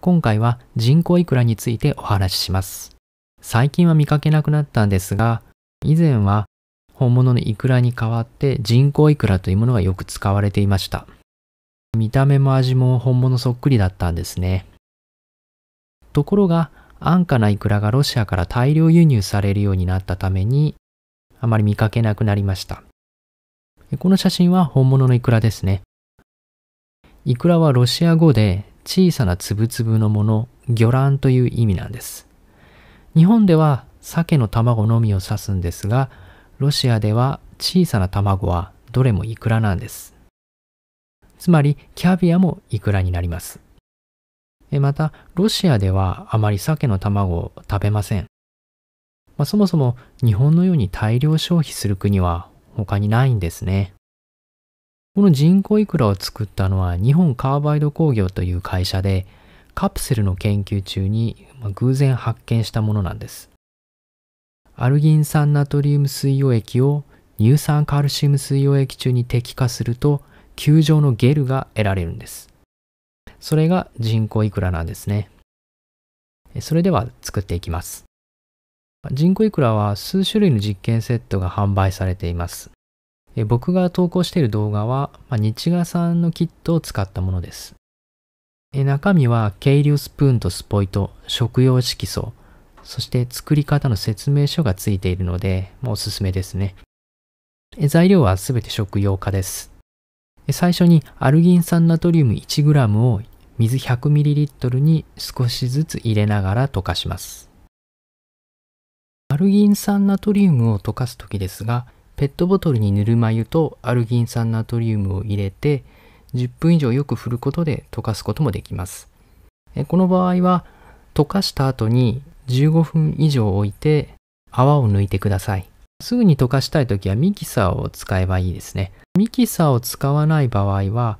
今回は人工イクラについてお話しします。最近は見かけなくなったんですが、以前は本物のイクラに代わって人工イクラというものがよく使われていました。見た目も味も本物そっくりだったんですね。ところが、安価なイクラがロシアから大量輸入されるようになったために、あまり見かけなくなりました。この写真は本物のイクラですね。イクラはロシア語で小さな粒々のもの、魚卵という意味なんです。日本では鮭の卵のみを指すんですが、ロシアでは小さな卵はどれもイクラなんです。つまりキャビアもイクラになります。また、ロシアではあまり鮭の卵を食べません。まあ、そもそも日本のように大量消費する国は他にないんですね。この人工イクラを作ったのは日本カーバイド工業という会社で、カプセルの研究中に偶然発見したものなんです。アルギン酸ナトリウム水溶液を乳酸カルシウム水溶液中に滴下すると球状のゲルが得られるんです。それが人工イクラなんですね。それでは作っていきます。人工イクラは数種類の実験セットが販売されています。え僕が投稿している動画は、まあ、日賀さんのキットを使ったものです。え中身は軽量スプーンとスポイト、食用色素、そして作り方の説明書がついているので、もうおすすめですね。え材料はすべて食用化です。最初にアルギン酸ナトリウム 1g を水 100ml に少しずつ入れながら溶かします。アルギン酸ナトリウムを溶かす時ですが、ペットボトルにぬるま湯とアルギン酸ナトリウムを入れて10分以上よく振ることで溶かすこともできます。この場合は溶かした後に15分以上置いて泡を抜いてください。すぐに溶かしたい時はミキサーを使えばいいですね。ミキサーを使わない場合は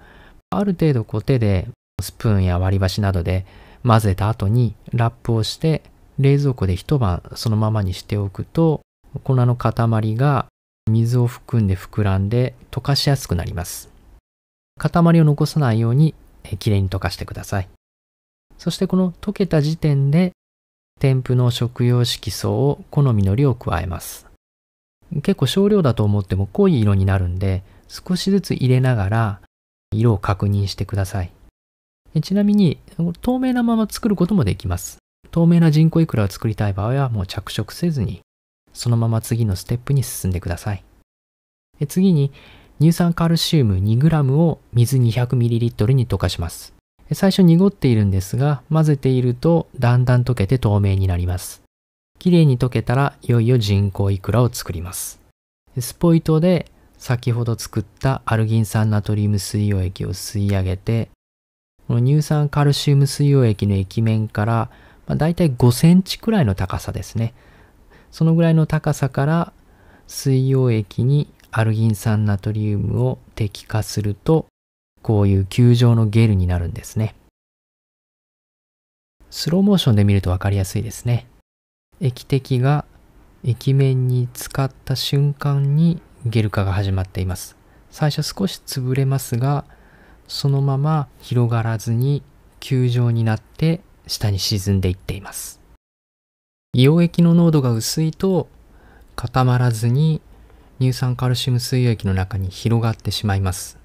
ある程度こう手でスプーンや割り箸などで混ぜた後にラップをして冷蔵庫で一晩そのままにしておくと粉の塊が水を含んで膨らんで溶かしやすくなります。塊を残さないようにきれいに溶かしてください。そしてこの溶けた時点で添付の食用色素を好みの量を加えます。結構少量だと思っても濃い色になるんで少しずつ入れながら色を確認してください。ちなみに透明なまま作ることもできます。透明な人工いくらを作りたい場合はもう着色せずにそのまま次のステップに進んでください。次に、乳酸カルシウム 2g を水 200ml に溶かします。最初濁っているんですが、混ぜているとだんだん溶けて透明になります。きれいに溶けたら、いよいよ人工イクラを作ります。スポイトで先ほど作ったアルギン酸ナトリウム水溶液を吸い上げて、この乳酸カルシウム水溶液の液面から、だい大体5センチくらいの高さですね。そのぐらいの高さから水溶液にアルギン酸ナトリウムを滴下するとこういう球状のゲルになるんですねスローモーションで見ると分かりやすいですね液滴が液面に浸かった瞬間にゲル化が始まっています最初少し潰れますがそのまま広がらずに球状になって下に沈んでいっています溶液の濃度が薄いと固まらずに乳酸カルシウム水溶液の中に広がってしまいます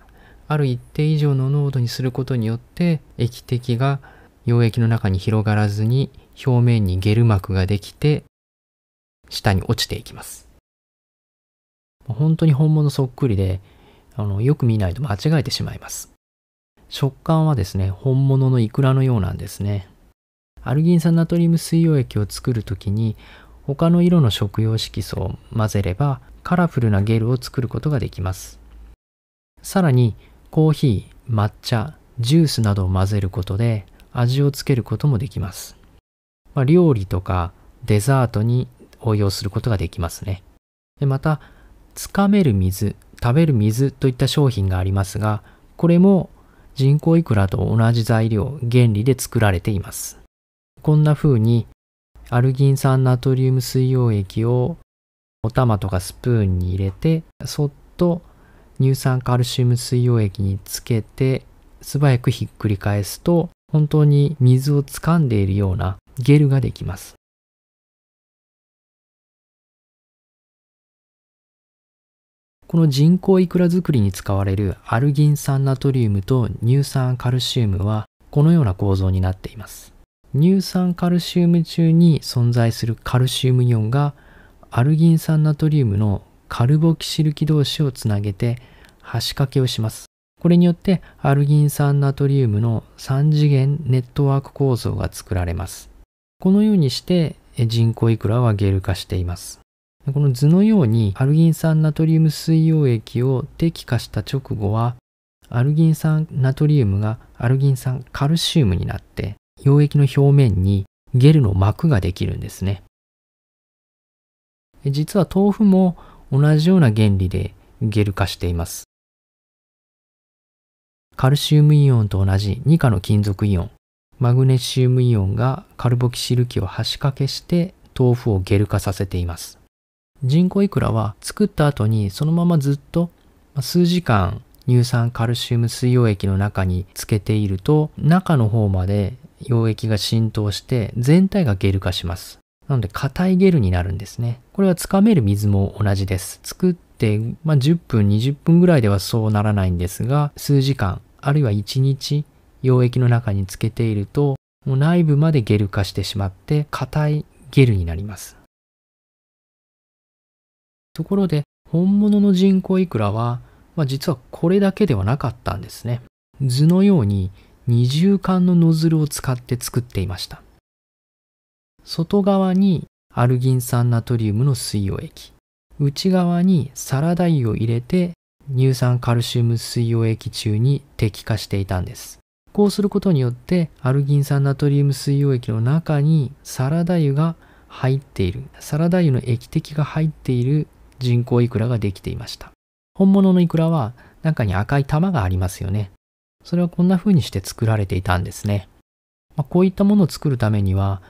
ある一定以上の濃度にすることによって液滴が溶液の中に広がらずに表面にゲル膜ができて下に落ちていきます本当に本物そっくりであのよく見ないと間違えてしまいます食感はですね本物のイクラのようなんですねアルギン酸ナトリウム水溶液を作る時に他の色の食用色素を混ぜればカラフルなゲルを作ることができますさらにコーヒー抹茶ジュースなどを混ぜることで味をつけることもできます、まあ、料理とかデザートに応用することができますねでまたつかめる水食べる水といった商品がありますがこれも人工いくらと同じ材料原理で作られていますこんな風にアルギン酸ナトリウム水溶液をお玉とかスプーンに入れてそっと乳酸カルシウム水溶液につけて素早くひっくり返すと本当に水を掴んでいるようなゲルができます。この人工いくら作りに使われるアルギン酸ナトリウムと乳酸カルシウムはこのような構造になっています。乳酸カルシウム中に存在するカルシウムイオンがアルギン酸ナトリウムのカルボキシル基同士をつなげて橋掛けをします。これによってアルギン酸ナトリウムの3次元ネットワーク構造が作られます。このようにして人工イクラはゲル化しています。この図のようにアルギン酸ナトリウム水溶液を滴下した直後はアルギン酸ナトリウムがアルギン酸カルシウムになって溶液の表面にゲルの膜ができるんですね。実は豆腐も同じような原理でゲル化しています。カルシウムイオンと同じ2価の金属イオン、マグネシウムイオンがカルボキシル基を端掛けして豆腐をゲル化させています。人工いくらは作った後にそのままずっと数時間乳酸カルシウム水溶液の中につけていると中の方まで溶液が浸透して全体がゲル化します。なので硬いゲルになるんですね。これはつかめる水も同じです。作って、まあ、10分、20分ぐらいではそうならないんですが、数時間、あるいは1日、溶液の中につけていると、もう内部までゲル化してしまって、硬いゲルになります。ところで、本物の人工イクラは、まあ、実はこれだけではなかったんですね。図のように二重管のノズルを使って作っていました。外側にアルギン酸ナトリウムの水溶液、内側にサラダ油を入れて乳酸カルシウム水溶液中に滴下していたんです。こうすることによってアルギン酸ナトリウム水溶液の中にサラダ油が入っている、サラダ油の液滴が入っている人工イクラができていました。本物のイクラは中に赤い玉がありますよね。それはこんな風にして作られていたんですね。まあ、こういったものを作るためには、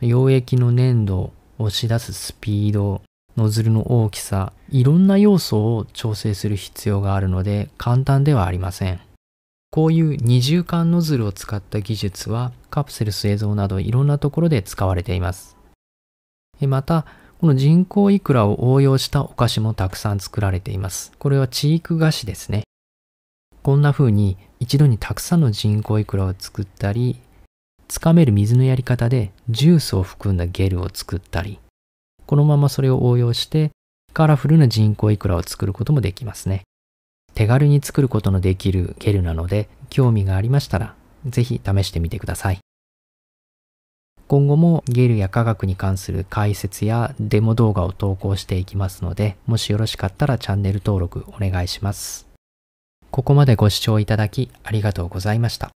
溶液の粘度を押し出すスピード、ノズルの大きさ、いろんな要素を調整する必要があるので簡単ではありません。こういう二重管ノズルを使った技術はカプセル製造などいろんなところで使われています。また、この人工イクラを応用したお菓子もたくさん作られています。これは知育菓子ですね。こんな風に一度にたくさんの人工イクラを作ったり、つかめる水のやり方でジュースを含んだゲルを作ったり、このままそれを応用してカラフルな人工イクラを作ることもできますね。手軽に作ることのできるゲルなので、興味がありましたら、ぜひ試してみてください。今後もゲルや科学に関する解説やデモ動画を投稿していきますので、もしよろしかったらチャンネル登録お願いします。ここまでご視聴いただきありがとうございました。